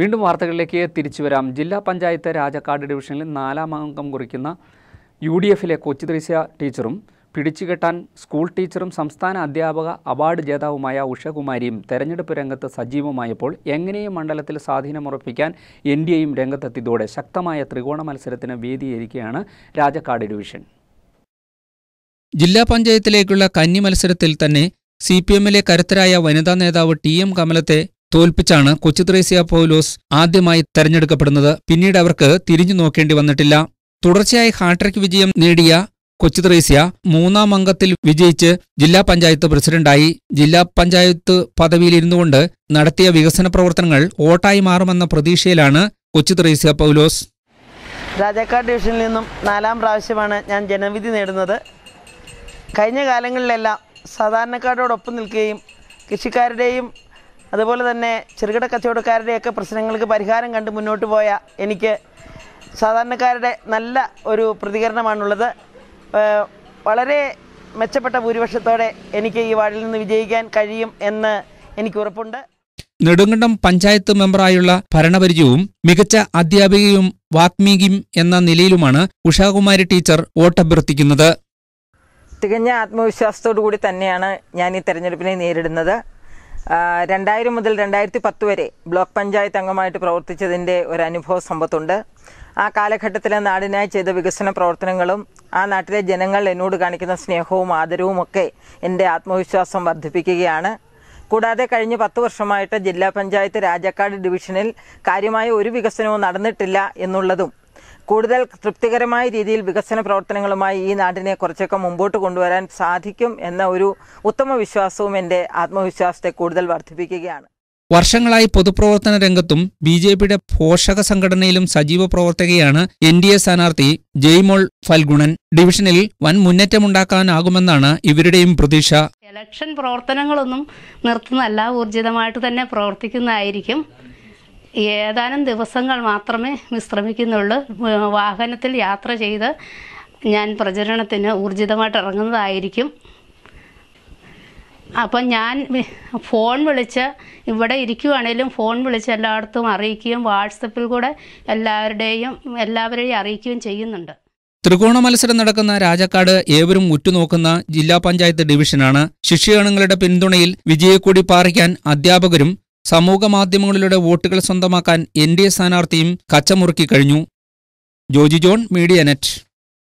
വീണ്ടും വാർത്തകളിലേക്ക് തിരിച്ചു വരാം ജില്ലാ പഞ്ചായത്ത് രാജക്കാട് ഡിവിഷനിൽ നാലാം അംഗം കുറിക്കുന്ന യു ഡി എഫിലെ കൊച്ചുദ്രീശ ടീച്ചറും പിടിച്ചുകെട്ടാൻ സ്കൂൾ ടീച്ചറും സംസ്ഥാന അധ്യാപക അവാർഡ് ജേതാവുമായ ഉഷകുമാരിയും തെരഞ്ഞെടുപ്പ് രംഗത്ത് സജീവമായപ്പോൾ എങ്ങനെയും മണ്ഡലത്തിൽ സ്വാധീനമുറപ്പിക്കാൻ എൻ ഡി എയും രംഗത്തെത്തിയതോടെ ശക്തമായ ത്രികോണ മത്സരത്തിന് വേദിയേരിക്കുകയാണ് രാജക്കാട് ഡിവിഷൻ ജില്ലാ പഞ്ചായത്തിലേക്കുള്ള കന്നി മത്സരത്തിൽ തന്നെ സി പി എമ്മിലെ കരുത്തരായ വനിതാ നേതാവ് ടി എം കമലത്തെ തോൽപ്പിച്ചാണ് കൊച്ചു ത്രേസ്യ പൗലോസ് ആദ്യമായി തെരഞ്ഞെടുക്കപ്പെടുന്നത് പിന്നീട് അവർക്ക് തിരിഞ്ഞു നോക്കേണ്ടി വന്നിട്ടില്ല തുടർച്ചയായി ഹാട്രിക് വിജയം നേടിയ കൊച്ചു ത്രേസ്യ മൂന്നാം അംഗത്തിൽ വിജയിച്ച് ജില്ലാ പഞ്ചായത്ത് പ്രസിഡന്റായി ജില്ലാ പഞ്ചായത്ത് പദവിയിലിരുന്നുകൊണ്ട് നടത്തിയ വികസന പ്രവർത്തനങ്ങൾ വോട്ടായി മാറുമെന്ന പ്രതീക്ഷയിലാണ് കൊച്ചു ത്രേസ്യ പൗലോസ് രാജാക്കാട് ഡിവിഷനിൽ നിന്നും നാലാം പ്രാവശ്യമാണ് ഞാൻ ജനവിധി നേടുന്നത് കഴിഞ്ഞ കാലങ്ങളിലെല്ലാം സാധാരണക്കാരോടൊപ്പം നിൽക്കുകയും കൃഷിക്കാരുടെയും അതുപോലെ തന്നെ ചെറുകിട കച്ചവടക്കാരുടെയൊക്കെ പ്രശ്നങ്ങൾക്ക് പരിഹാരം കണ്ട് മുന്നോട്ട് പോയ എനിക്ക് സാധാരണക്കാരുടെ നല്ല ഒരു പ്രതികരണമാണുള്ളത് വളരെ മെച്ചപ്പെട്ട ഭൂരിപക്ഷത്തോടെ എനിക്ക് ഈ വാർഡിൽ നിന്ന് വിജയിക്കാൻ കഴിയും എന്ന് എനിക്ക് ഉറപ്പുണ്ട് നെടുങ്കണ്ടം പഞ്ചായത്ത് മെമ്പറായുള്ള ഭരണപരിചയവും മികച്ച അധ്യാപികയും വാത്മീകിയും എന്ന നിലയിലുമാണ് ഉഷാകുമാരി ടീച്ചർ വോട്ടഭ്യർത്ഥിക്കുന്നത് തികഞ്ഞ ആത്മവിശ്വാസത്തോടു കൂടി തന്നെയാണ് ഞാൻ ഈ തെരഞ്ഞെടുപ്പിനെ നേരിടുന്നത് രണ്ടായിരം മുതൽ രണ്ടായിരത്തി പത്ത് വരെ ബ്ലോക്ക് പഞ്ചായത്ത് അംഗമായിട്ട് പ്രവർത്തിച്ചതിൻ്റെ ഒരു അനുഭവ സമ്പത്തുണ്ട് ആ കാലഘട്ടത്തിലെ നാടിനായി ചെയ്ത വികസന പ്രവർത്തനങ്ങളും ആ നാട്ടിലെ ജനങ്ങൾ എന്നോട് കാണിക്കുന്ന സ്നേഹവും ആദരവും ഒക്കെ എൻ്റെ ആത്മവിശ്വാസം വർദ്ധിപ്പിക്കുകയാണ് കൂടാതെ കഴിഞ്ഞ പത്ത് വർഷമായിട്ട് ജില്ലാ പഞ്ചായത്ത് രാജാക്കാട് ഡിവിഷനിൽ കാര്യമായ ഒരു വികസനവും നടന്നിട്ടില്ല എന്നുള്ളതും കൂടുതൽ തൃപ്തികരമായ രീതിയിൽ വികസന പ്രവർത്തനങ്ങളുമായി ഈ നാടിനെ കുറച്ചൊക്കെ മുമ്പോട്ട് കൊണ്ടുവരാൻ സാധിക്കും എന്ന ഒരു ഉത്തമ വിശ്വാസവും എൻ്റെ ആത്മവിശ്വാസത്തെ കൂടുതൽ വർദ്ധിപ്പിക്കുകയാണ് വർഷങ്ങളായി പൊതുപ്രവർത്തന രംഗത്തും ബി ജെ പിയുടെ പോഷക സംഘടനയിലും സജീവ പ്രവർത്തകയാണ് എൻ ഡി എ സ്ഥാനാർത്ഥി ജയ്മോൾ ഫൽഗുണൻ ഡിവിഷനിൽ വൻ മുന്നേറ്റമുണ്ടാക്കാനാകുമെന്നാണ് ഇവരുടെയും പ്രതീക്ഷ ഇലക്ഷൻ പ്രവർത്തനങ്ങളൊന്നും നിർത്തുന്നല്ല ഊർജിതമായിട്ട് തന്നെ പ്രവർത്തിക്കുന്നതായിരിക്കും ഏതാനും ദിവസങ്ങൾ മാത്രമേ വിശ്രമിക്കുന്നുള്ളൂ വാഹനത്തിൽ യാത്ര ചെയ്ത് ഞാൻ പ്രചരണത്തിന് ഊർജിതമായിട്ട് ഇറങ്ങുന്നതായിരിക്കും അപ്പം ഞാൻ ഫോൺ വിളിച്ച് ഇവിടെ ഇരിക്കുവാണേലും ഫോൺ വിളിച്ച് എല്ലായിടത്തും അറിയിക്കുകയും വാട്സപ്പിൽ കൂടെ എല്ലാവരുടെയും എല്ലാവരെയും അറിയിക്കുകയും ചെയ്യുന്നുണ്ട് ത്രികോണ മത്സരം നടക്കുന്ന രാജക്കാട് ഏവരും ഉറ്റുനോക്കുന്ന ജില്ലാ പഞ്ചായത്ത് ഡിവിഷനാണ് ശിഷ്യഗണങ്ങളുടെ പിന്തുണയിൽ വിജയക്കൂടി പാറിക്കാൻ അധ്യാപകരും സമൂഹ മാധ്യമങ്ങളിലൂടെ വോട്ടുകൾ സ്വന്തമാക്കാൻ എൻ ഡി എ സ്ഥാനാർത്ഥിയും കച്ചമുറുക്കി കഴിഞ്ഞു ജോജി ജോൺ മീഡിയ നെറ്റ്